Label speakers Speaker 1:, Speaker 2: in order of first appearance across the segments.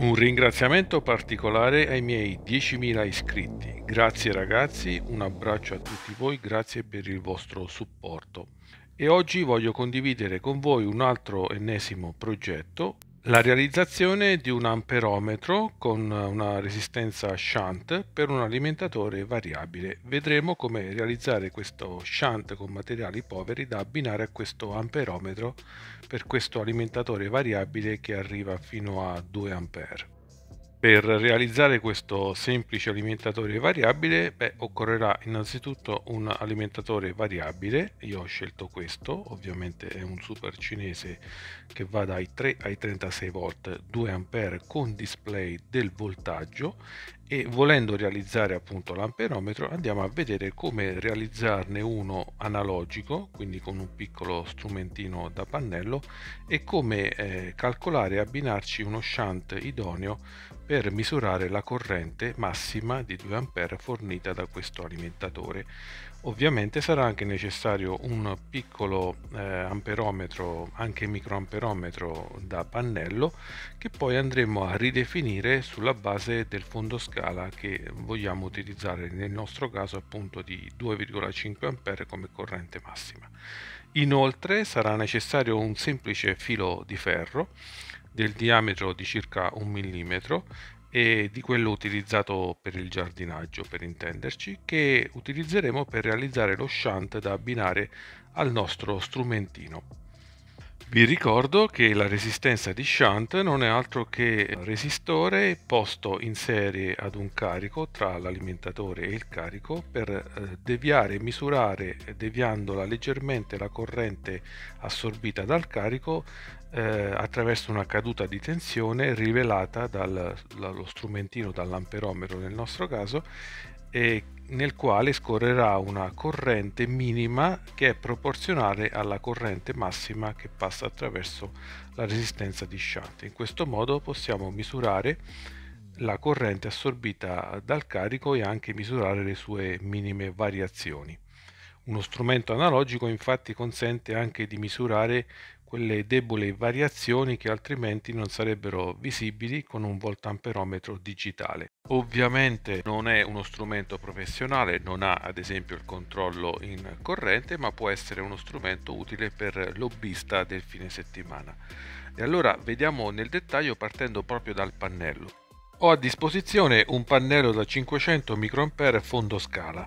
Speaker 1: Un ringraziamento particolare ai miei 10.000 iscritti. Grazie ragazzi, un abbraccio a tutti voi, grazie per il vostro supporto. E oggi voglio condividere con voi un altro ennesimo progetto la realizzazione di un amperometro con una resistenza shunt per un alimentatore variabile. Vedremo come realizzare questo shunt con materiali poveri da abbinare a questo amperometro per questo alimentatore variabile che arriva fino a 2 A. Per realizzare questo semplice alimentatore variabile beh, occorrerà innanzitutto un alimentatore variabile, io ho scelto questo, ovviamente è un super cinese che va dai 3 ai 36 volt 2A con display del voltaggio e volendo realizzare appunto l'amperometro andiamo a vedere come realizzarne uno analogico quindi con un piccolo strumentino da pannello e come eh, calcolare e abbinarci uno shunt idoneo per misurare la corrente massima di 2A fornita da questo alimentatore Ovviamente sarà anche necessario un piccolo eh, amperometro, anche microamperometro da pannello che poi andremo a ridefinire sulla base del fondo scala che vogliamo utilizzare nel nostro caso appunto di 2,5 A come corrente massima. Inoltre sarà necessario un semplice filo di ferro del diametro di circa un millimetro e di quello utilizzato per il giardinaggio per intenderci che utilizzeremo per realizzare lo shunt da abbinare al nostro strumentino vi ricordo che la resistenza di shunt non è altro che resistore posto in serie ad un carico tra l'alimentatore e il carico per eh, deviare e misurare deviandola leggermente la corrente assorbita dal carico eh, attraverso una caduta di tensione rivelata dallo strumentino dall'amperometro nel nostro caso e nel quale scorrerà una corrente minima che è proporzionale alla corrente massima che passa attraverso la resistenza di shunt. In questo modo possiamo misurare la corrente assorbita dal carico e anche misurare le sue minime variazioni. Uno strumento analogico infatti consente anche di misurare quelle deboli variazioni che altrimenti non sarebbero visibili con un voltamperometro digitale. Ovviamente non è uno strumento professionale, non ha ad esempio il controllo in corrente, ma può essere uno strumento utile per lobbista del fine settimana. E allora vediamo nel dettaglio partendo proprio dal pannello. Ho a disposizione un pannello da 500 microampere fondo scala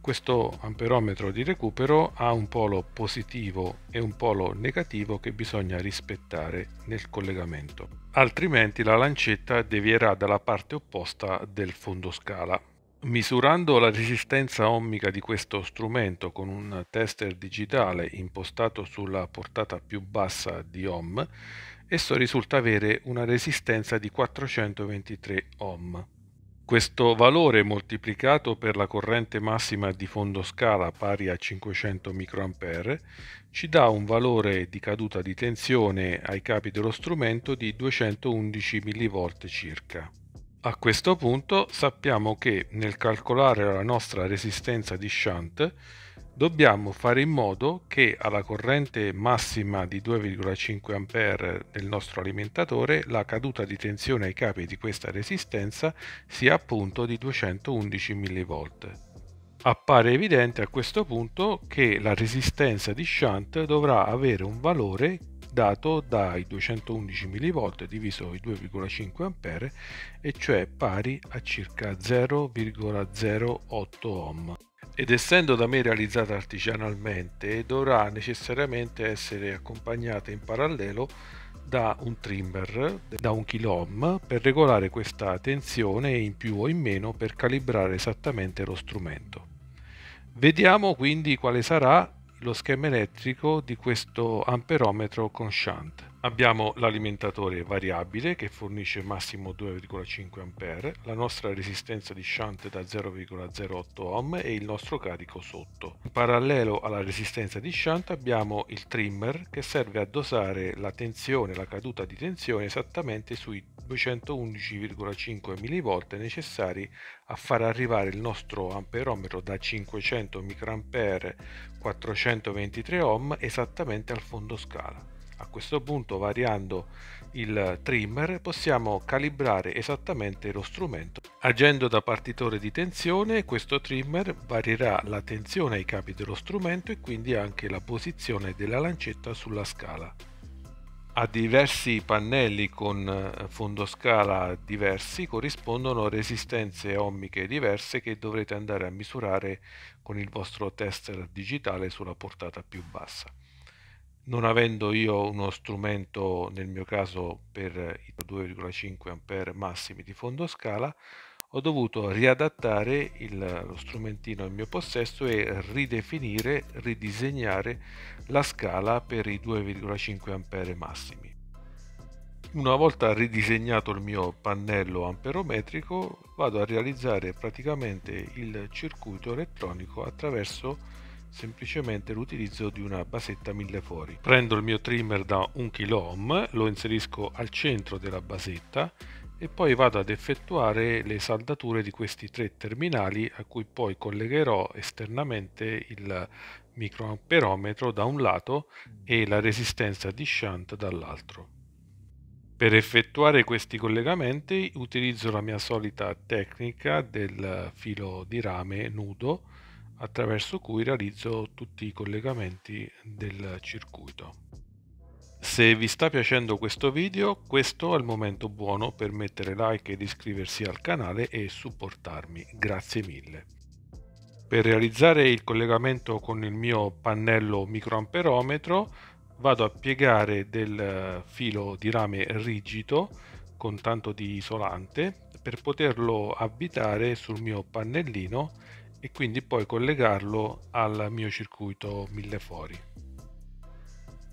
Speaker 1: questo amperometro di recupero ha un polo positivo e un polo negativo che bisogna rispettare nel collegamento, altrimenti la lancetta devierà dalla parte opposta del fondoscala. Misurando la resistenza ohmica di questo strumento con un tester digitale impostato sulla portata più bassa di ohm, esso risulta avere una resistenza di 423 ohm. Questo valore moltiplicato per la corrente massima di fondo scala pari a 500 microampere ci dà un valore di caduta di tensione ai capi dello strumento di 211 mV circa. A questo punto sappiamo che nel calcolare la nostra resistenza di shunt dobbiamo fare in modo che alla corrente massima di 2,5 A del nostro alimentatore la caduta di tensione ai capi di questa resistenza sia appunto di 211 mV. Appare evidente a questo punto che la resistenza di shunt dovrà avere un valore dato dai 211 mV diviso i 2,5 A e cioè pari a circa 0,08 ohm ed essendo da me realizzata artigianalmente dovrà necessariamente essere accompagnata in parallelo da un trimmer da 1 kOhm per regolare questa tensione in più o in meno per calibrare esattamente lo strumento. Vediamo quindi quale sarà lo schema elettrico di questo amperometro con shunt. Abbiamo l'alimentatore variabile che fornisce massimo 2,5 A, la nostra resistenza di shunt da 0,08 ohm e il nostro carico sotto. In parallelo alla resistenza di shunt abbiamo il trimmer che serve a dosare la tensione, la caduta di tensione esattamente sui 211,5 mV necessari a far arrivare il nostro amperometro da 500 mA 423 ohm esattamente al fondo scala. A questo punto variando il trimmer possiamo calibrare esattamente lo strumento. Agendo da partitore di tensione questo trimmer varierà la tensione ai capi dello strumento e quindi anche la posizione della lancetta sulla scala. A diversi pannelli con eh, fondoscala diversi corrispondono resistenze ohmiche diverse che dovrete andare a misurare con il vostro tester digitale sulla portata più bassa. Non avendo io uno strumento, nel mio caso per i 2,5 A massimi di fondoscala, ho dovuto riadattare il, lo strumentino in mio possesso e ridefinire, ridisegnare la scala per i 2,5 A massimi. Una volta ridisegnato il mio pannello amperometrico vado a realizzare praticamente il circuito elettronico attraverso semplicemente l'utilizzo di una basetta 1000 fori. Prendo il mio trimmer da 1 kOhm, lo inserisco al centro della basetta e poi vado ad effettuare le saldature di questi tre terminali a cui poi collegherò esternamente il microamperometro da un lato e la resistenza di shunt dall'altro. Per effettuare questi collegamenti utilizzo la mia solita tecnica del filo di rame nudo attraverso cui realizzo tutti i collegamenti del circuito. Se vi sta piacendo questo video, questo è il momento buono per mettere like ed iscriversi al canale e supportarmi. Grazie mille. Per realizzare il collegamento con il mio pannello microamperometro vado a piegare del eh, filo di rame rigido con tanto di isolante per poterlo avvitare sul mio pannellino e quindi poi collegarlo al mio circuito mille fori.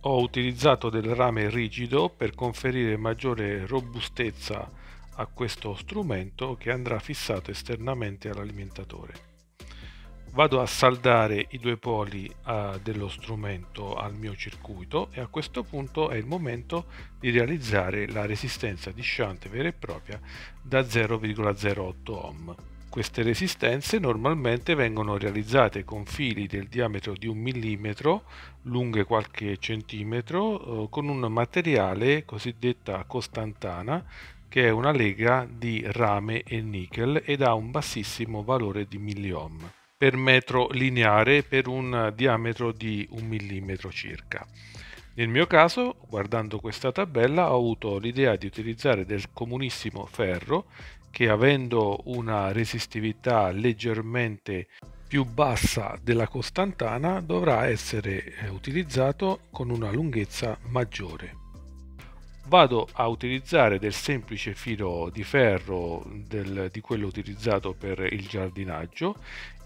Speaker 1: Ho utilizzato del rame rigido per conferire maggiore robustezza a questo strumento che andrà fissato esternamente all'alimentatore. Vado a saldare i due poli eh, dello strumento al mio circuito e a questo punto è il momento di realizzare la resistenza di shunt vera e propria da 0,08 ohm. Queste resistenze normalmente vengono realizzate con fili del diametro di un millimetro, lunghe qualche centimetro, eh, con un materiale cosiddetta costantana, che è una lega di rame e nickel ed ha un bassissimo valore di milliohm per metro lineare per un diametro di un millimetro circa. Nel mio caso, guardando questa tabella, ho avuto l'idea di utilizzare del comunissimo ferro che avendo una resistività leggermente più bassa della costantana dovrà essere eh, utilizzato con una lunghezza maggiore. Vado a utilizzare del semplice filo di ferro del, di quello utilizzato per il giardinaggio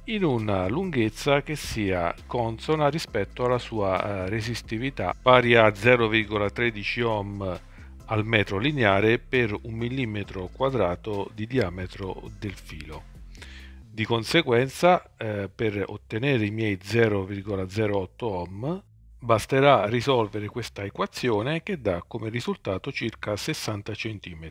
Speaker 1: in una lunghezza che sia consona rispetto alla sua eh, resistività pari a 0,13 ohm al metro lineare per un millimetro quadrato di diametro del filo. Di conseguenza, eh, per ottenere i miei 0,08 ohm, basterà risolvere questa equazione che dà come risultato circa 60 cm.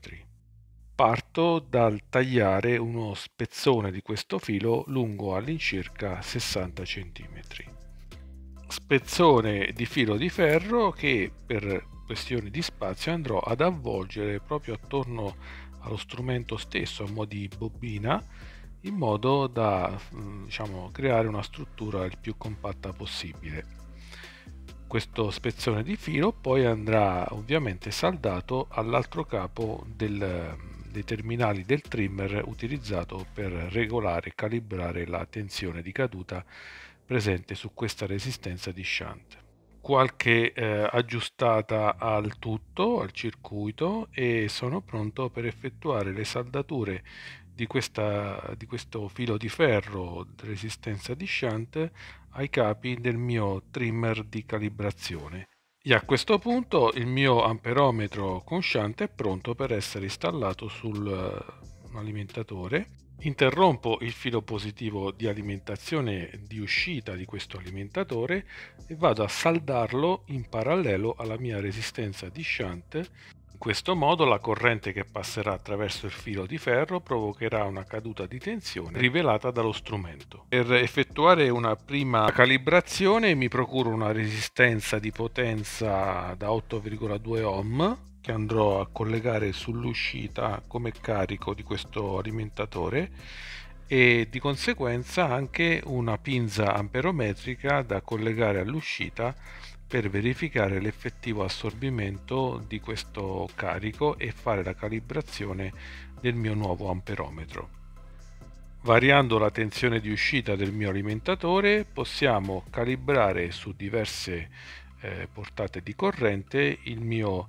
Speaker 1: Parto dal tagliare uno spezzone di questo filo lungo all'incirca 60 cm. Spezzone di filo di ferro che per questioni di spazio andrò ad avvolgere proprio attorno allo strumento stesso a mo' di bobina in modo da mm, diciamo, creare una struttura il più compatta possibile. Questo spezzone di filo poi andrà ovviamente saldato all'altro capo del, dei terminali del trimmer utilizzato per regolare e calibrare la tensione di caduta presente su questa resistenza di shunt qualche eh, aggiustata al tutto, al circuito e sono pronto per effettuare le saldature di, questa, di questo filo di ferro resistenza di shunt ai capi del mio trimmer di calibrazione. E a questo punto il mio amperometro con shunt è pronto per essere installato sul eh, alimentatore interrompo il filo positivo di alimentazione di uscita di questo alimentatore e vado a saldarlo in parallelo alla mia resistenza di shunt. In questo modo la corrente che passerà attraverso il filo di ferro provocherà una caduta di tensione rivelata dallo strumento. Per effettuare una prima calibrazione mi procuro una resistenza di potenza da 8,2 ohm che andrò a collegare sull'uscita come carico di questo alimentatore e di conseguenza anche una pinza amperometrica da collegare all'uscita per verificare l'effettivo assorbimento di questo carico e fare la calibrazione del mio nuovo amperometro. Variando la tensione di uscita del mio alimentatore possiamo calibrare su diverse eh, portate di corrente il mio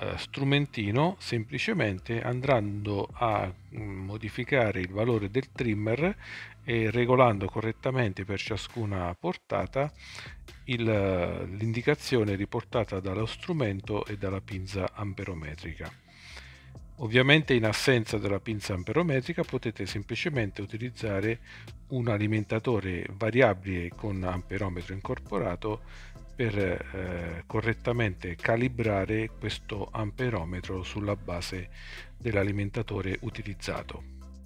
Speaker 1: eh, strumentino semplicemente andando a mm, modificare il valore del trimmer e regolando correttamente per ciascuna portata eh, l'indicazione riportata dallo strumento e dalla pinza amperometrica. Ovviamente in assenza della pinza amperometrica potete semplicemente utilizzare un alimentatore variabile con amperometro incorporato per eh, correttamente calibrare questo amperometro sulla base dell'alimentatore utilizzato.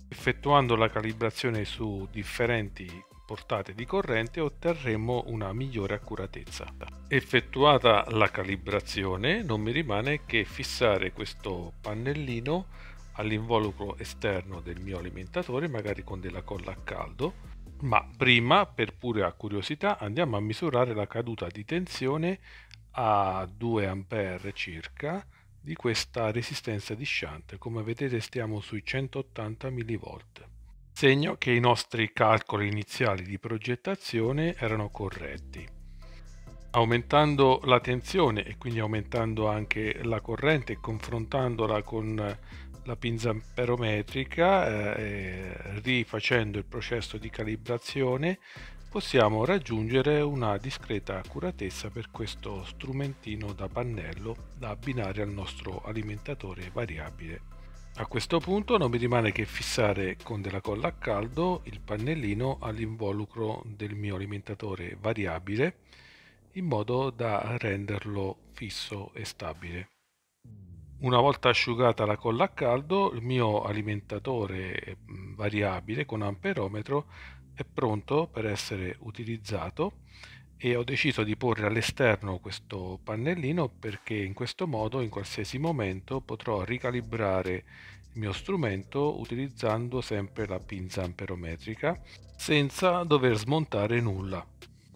Speaker 1: Effettuando la calibrazione su differenti portate di corrente otterremo una migliore accuratezza. Effettuata la calibrazione non mi rimane che fissare questo pannellino all'involucro esterno del mio alimentatore magari con della colla a caldo ma prima, per pura curiosità, andiamo a misurare la caduta di tensione a 2 A circa di questa resistenza di shunt. Come vedete stiamo sui 180 mV. Segno che i nostri calcoli iniziali di progettazione erano corretti. Aumentando la tensione e quindi aumentando anche la corrente e confrontandola con la pinza amperometrica eh, rifacendo il processo di calibrazione possiamo raggiungere una discreta accuratezza per questo strumentino da pannello da abbinare al nostro alimentatore variabile. A questo punto non mi rimane che fissare con della colla a caldo il pannellino all'involucro del mio alimentatore variabile in modo da renderlo fisso e stabile. Una volta asciugata la colla a caldo, il mio alimentatore mm, variabile con amperometro è pronto per essere utilizzato e ho deciso di porre all'esterno questo pannellino perché in questo modo in qualsiasi momento potrò ricalibrare il mio strumento utilizzando sempre la pinza amperometrica senza dover smontare nulla.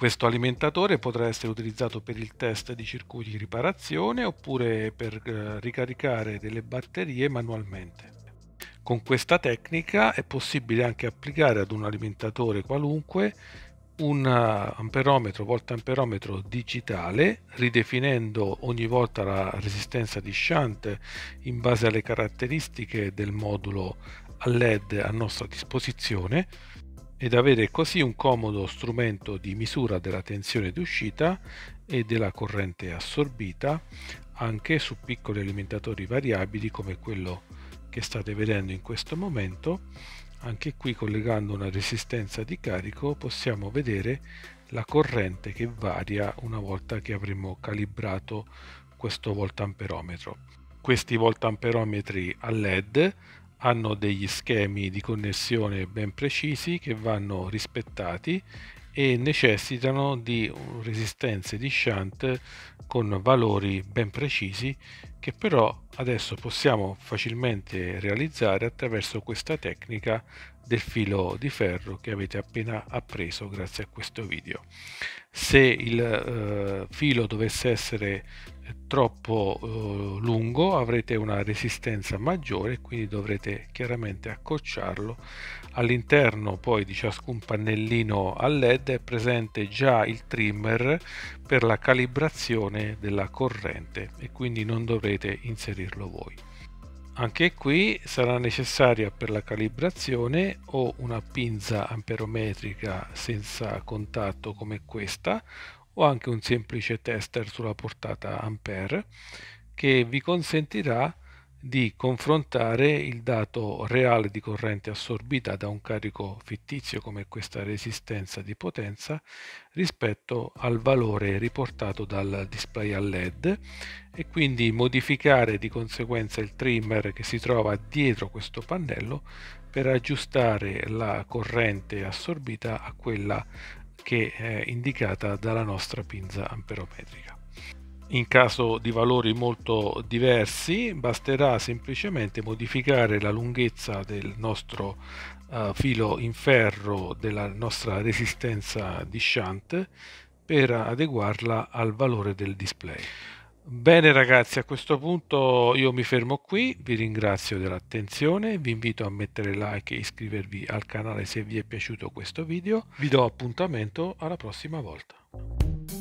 Speaker 1: Questo alimentatore potrà essere utilizzato per il test di circuiti di riparazione oppure per eh, ricaricare delle batterie manualmente. Con questa tecnica è possibile anche applicare ad un alimentatore qualunque un eh, amperometro volta digitale ridefinendo ogni volta la resistenza di shunt in base alle caratteristiche del modulo a LED a nostra disposizione ed avere così un comodo strumento di misura della tensione d'uscita e della corrente assorbita anche su piccoli alimentatori variabili come quello che state vedendo in questo momento anche qui collegando una resistenza di carico possiamo vedere la corrente che varia una volta che avremo calibrato questo voltamperometro questi voltamperometri a led hanno degli schemi di connessione ben precisi che vanno rispettati e necessitano di resistenze di shunt con valori ben precisi che però adesso possiamo facilmente realizzare attraverso questa tecnica del filo di ferro che avete appena appreso grazie a questo video. Se il eh, filo dovesse essere troppo eh, lungo avrete una resistenza maggiore quindi dovrete chiaramente accorciarlo all'interno poi di ciascun pannellino a led è presente già il trimmer per la calibrazione della corrente e quindi non dovrete inserirlo voi anche qui sarà necessaria per la calibrazione o una pinza amperometrica senza contatto come questa o anche un semplice tester sulla portata ampere che vi consentirà di confrontare il dato reale di corrente assorbita da un carico fittizio come questa resistenza di potenza rispetto al valore riportato dal display a LED e quindi modificare di conseguenza il trimmer che si trova dietro questo pannello per aggiustare la corrente assorbita a quella che è indicata dalla nostra pinza amperometrica. In caso di valori molto diversi basterà semplicemente modificare la lunghezza del nostro uh, filo in ferro della nostra resistenza di shunt per adeguarla al valore del display. Bene ragazzi, a questo punto io mi fermo qui, vi ringrazio dell'attenzione, vi invito a mettere like e iscrivervi al canale se vi è piaciuto questo video, vi do appuntamento alla prossima volta.